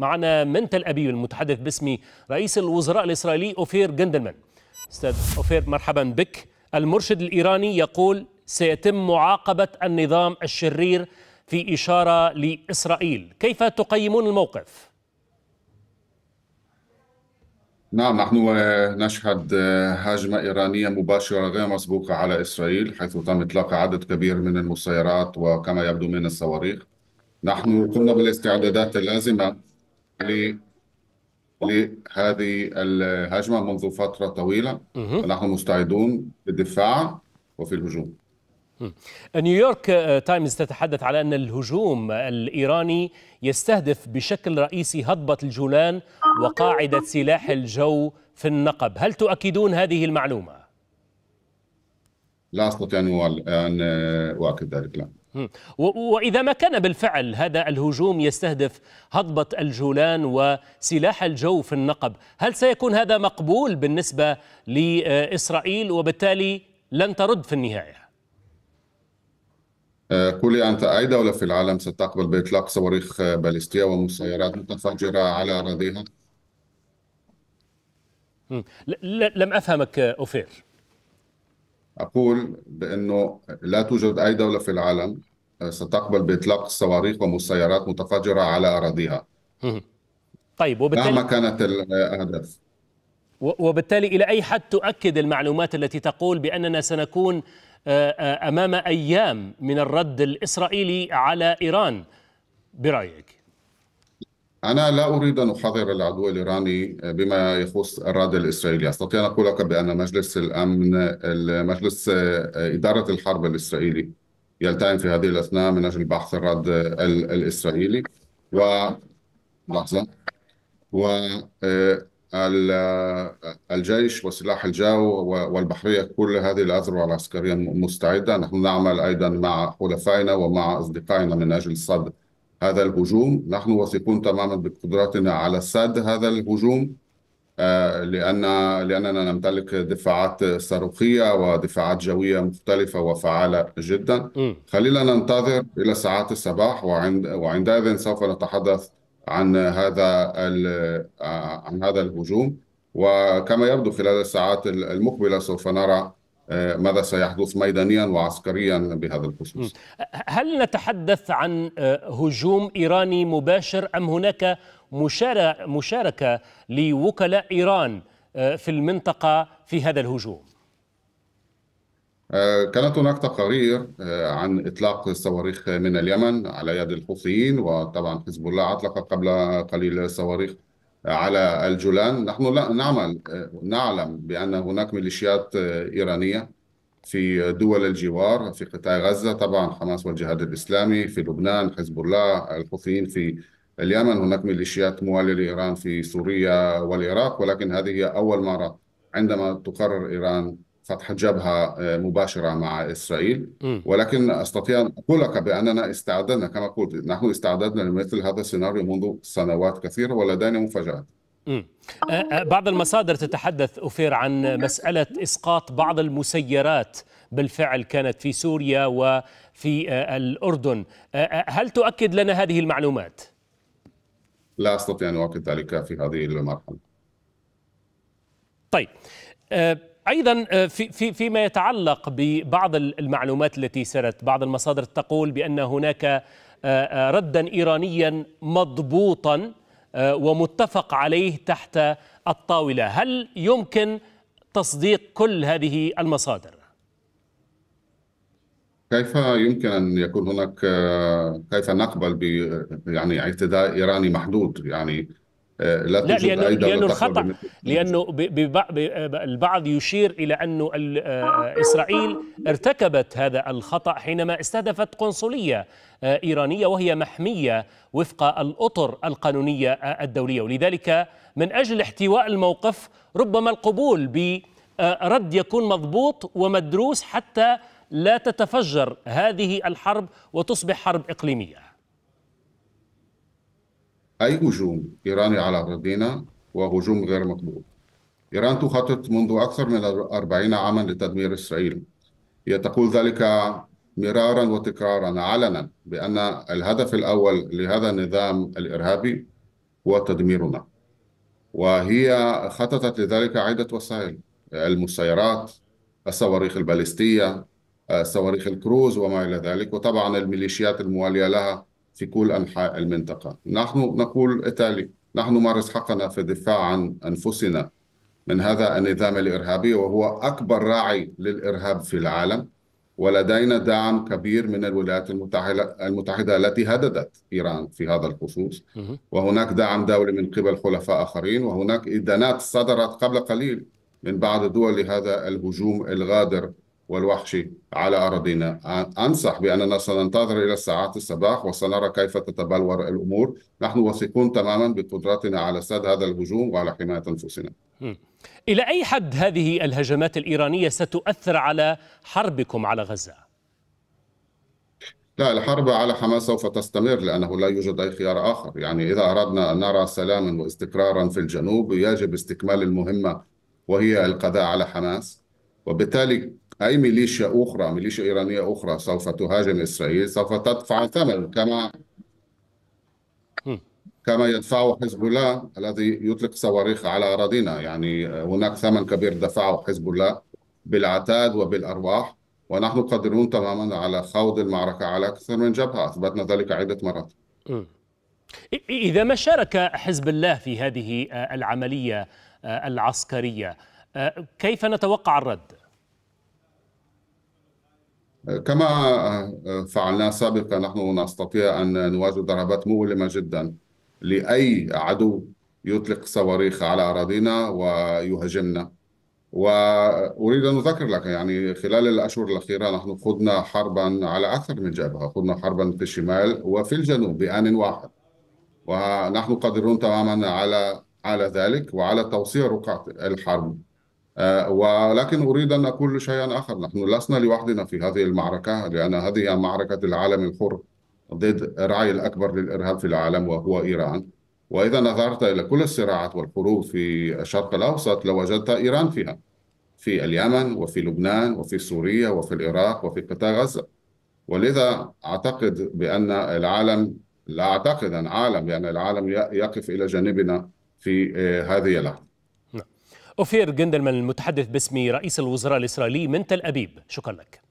معنا من تل أبيب المتحدث باسم رئيس الوزراء الإسرائيلي أوفير جندلمان أستاذ أوفير مرحبا بك المرشد الإيراني يقول سيتم معاقبة النظام الشرير في إشارة لإسرائيل كيف تقيمون الموقف؟ نعم نحن نشهد هجمة إيرانية مباشرة غير مسبوقة على إسرائيل حيث تم إطلاق عدد كبير من المسيرات وكما يبدو من الصواريخ نحن قمنا بالاستعدادات اللازمة لهذه الهجمة منذ فترة طويلة نحن مستعدون للدفاع وفي الهجوم نيويورك آه، تايمز تتحدث على أن الهجوم الإيراني يستهدف بشكل رئيسي هضبة الجولان وقاعدة سلاح الجو في النقب هل تؤكدون هذه المعلومة؟ لا أستطيع أن أؤكد ذلك لا وإذا ما كان بالفعل هذا الهجوم يستهدف هضبة الجولان وسلاح الجو في النقب هل سيكون هذا مقبول بالنسبة لإسرائيل وبالتالي لن ترد في النهاية قولي آه، أنت أي دولة في العالم ستقبل بإطلاق صواريخ باليستية ومسيرات متفجرة على أراضيها؟ لم أفهمك أوفير أقول بأنه لا توجد أي دولة في العالم آه، ستقبل بإطلاق الصواريخ ومسيرات متفجرة على أراضيها طيب وبالتالي مهما كانت آه، الأهداف وبالتالي إلى أي حد تؤكد المعلومات التي تقول بأننا سنكون آه، أمام أيام من الرد الإسرائيلي على إيران برأيك؟ أنا لا أريد أن أحرر العدو الإيراني آه، بما يخص الرد الإسرائيلي أستطيع أن أقول لك بأن مجلس الأمن مجلس آه، إدارة الحرب الإسرائيلي يلتئم في هذه الأثناء من أجل بحث الرد الإسرائيلي و لحظة و آه، الجيش وسلاح الجو والبحرية كل هذه الأذرع العسكرية مستعدة نحن نعمل أيضا مع حلفائنا ومع أصدقائنا من أجل صد هذا الهجوم نحن واثقون تماما بقدرتنا على سد هذا الهجوم آه، لأن لأننا نمتلك دفاعات صاروخية ودفاعات جوية مختلفة وفعالة جدا خلينا ننتظر إلى ساعات الصباح وعند وعندئذ سوف نتحدث عن هذا آه، عن هذا الهجوم وكما يبدو خلال الساعات المقبلة سوف نرى آه، ماذا سيحدث ميدانيا وعسكريا بهذا الخصوص هل نتحدث عن آه، هجوم إيراني مباشر أم هناك مشاركة لوكلاء إيران آه، في المنطقة في هذا الهجوم كانت هناك تقارير عن اطلاق صواريخ من اليمن على يد الحوثيين وطبعا حزب الله اطلق قبل قليل صواريخ على الجولان نحن لا نعمل نعلم بأن هناك ميليشيات آه، إيرانية في دول الجوار في قطاع غزة طبعا حماس والجهاد الإسلامي في لبنان حزب الله الحوثيين في اليمن هناك ميليشيات موالية لإيران في سوريا والعراق ولكن هذه هي أول مرة عندما تقرر إيران فتح جبهة آه، مباشرة مع إسرائيل ولكن أستطيع أن أقول لك بأننا استعدنا كما قلت نحن استعدنا لمثل هذا السيناريو منذ سنوات كثيرة ولدينا مفاجآت آه، آه، بعض المصادر تتحدث أفير عن مسألة إسقاط بعض المسيرات بالفعل كانت في سوريا وفي الأردن هل تؤكد لنا هذه المعلومات؟ لا أستطيع أن أؤكد ذلك في هذه المرحلة طيب ايضا آه، في في فيما يتعلق ببعض المعلومات التي سرت بعض المصادر تقول بان هناك آه، آه، ردا ايرانيا مضبوطا ومتفق عليه تحت الطاوله هل يمكن تصديق كل هذه المصادر كيف يمكن ان يكون هناك كيف نقبل ب يعني اعتداء ايراني محدود يعني لا, لا لأنه, لأنه الخطأ لأنه البعض يشير إلى أنه آه، إسرائيل ارتكبت هذا الخطأ حينما استهدفت قنصلية آه، إيرانية وهي محمية وفق الأطر القانونية آه، الدولية ولذلك من أجل احتواء الموقف ربما القبول برد يكون مضبوط ومدروس حتى لا تتفجر هذه الحرب وتصبح حرب إقليمية أي هجوم إيراني على أراضينا وهجوم غير مقبول إيران تخطط منذ أكثر من 40 عاما لتدمير إسرائيل هي تقول ذلك مرارا وتكرارا علنا بأن الهدف الأول لهذا النظام الإرهابي هو تدميرنا وهي خططت لذلك عدة وسائل المسيرات الصواريخ البالستية صواريخ الكروز وما إلى ذلك وطبعا الميليشيات الموالية لها في كل أنحاء المنطقة نحن نقول التالي نحن نمارس حقنا في الدفاع عن أنفسنا من هذا النظام الإرهابي وهو أكبر راعي للإرهاب في العالم ولدينا دعم كبير من الولايات المتحدة التي هددت إيران في هذا الخصوص وهناك دعم دولي من قبل حلفاء آخرين وهناك إدانات صدرت قبل قليل من بعض دول لهذا الهجوم الغادر والوحشي على أراضينا أنصح بأننا سننتظر إلى الساعات الصباح وسنرى كيف تتبلور الأمور نحن واثقون تماما بقدرتنا على سد هذا الهجوم وعلى حماية أنفسنا إلى أي حد هذه الهجمات الإيرانية ستؤثر على حربكم على غزة؟ لا الحرب على حماس سوف تستمر لأنه لا يوجد أي خيار آخر يعني إذا أردنا أن نرى سلاما واستقرارا في الجنوب يجب استكمال المهمة وهي القضاء على حماس وبالتالي أي ميليشيا أخرى ميليشيا إيرانية أخرى سوف تهاجم إسرائيل سوف تدفع الثمن كما كما يدفعه حزب الله الذي يطلق صواريخ على أراضينا يعني هناك ثمن كبير دفعه حزب الله بالعتاد وبالأرواح ونحن قادرون تماما على خوض المعركة على أكثر من جبهة أثبتنا ذلك عدة مرات إذا ما شارك حزب الله في هذه العملية العسكرية كيف نتوقع الرد؟ كما فعلنا سابقا نحن نستطيع أن نواجه ضربات مؤلمة جدا لأي عدو يطلق صواريخ على أراضينا ويهاجمنا وأريد أن أذكر لك يعني خلال الأشهر الأخيرة نحن خضنا حربا على أكثر من جبهة خضنا حربا في الشمال وفي الجنوب بآن واحد ونحن قادرون تماما على على ذلك وعلى توسيع رقعة الحرب آه، ولكن أريد أن أقول شيئا آخر نحن لسنا لوحدنا في هذه المعركة لأن هذه معركة العالم الحر ضد الرعي الأكبر للإرهاب في العالم وهو إيران وإذا نظرت إلى كل الصراعات والحروب في الشرق الأوسط لوجدت إيران فيها في اليمن وفي لبنان وفي سوريا وفي العراق وفي قطاع غزة ولذا أعتقد بأن العالم لا أعتقد أن عالم يعني العالم يقف إلى جانبنا في آه، هذه اللحظة أوفير جندلمان المتحدث باسم رئيس الوزراء الإسرائيلي من تل أبيب شكرا لك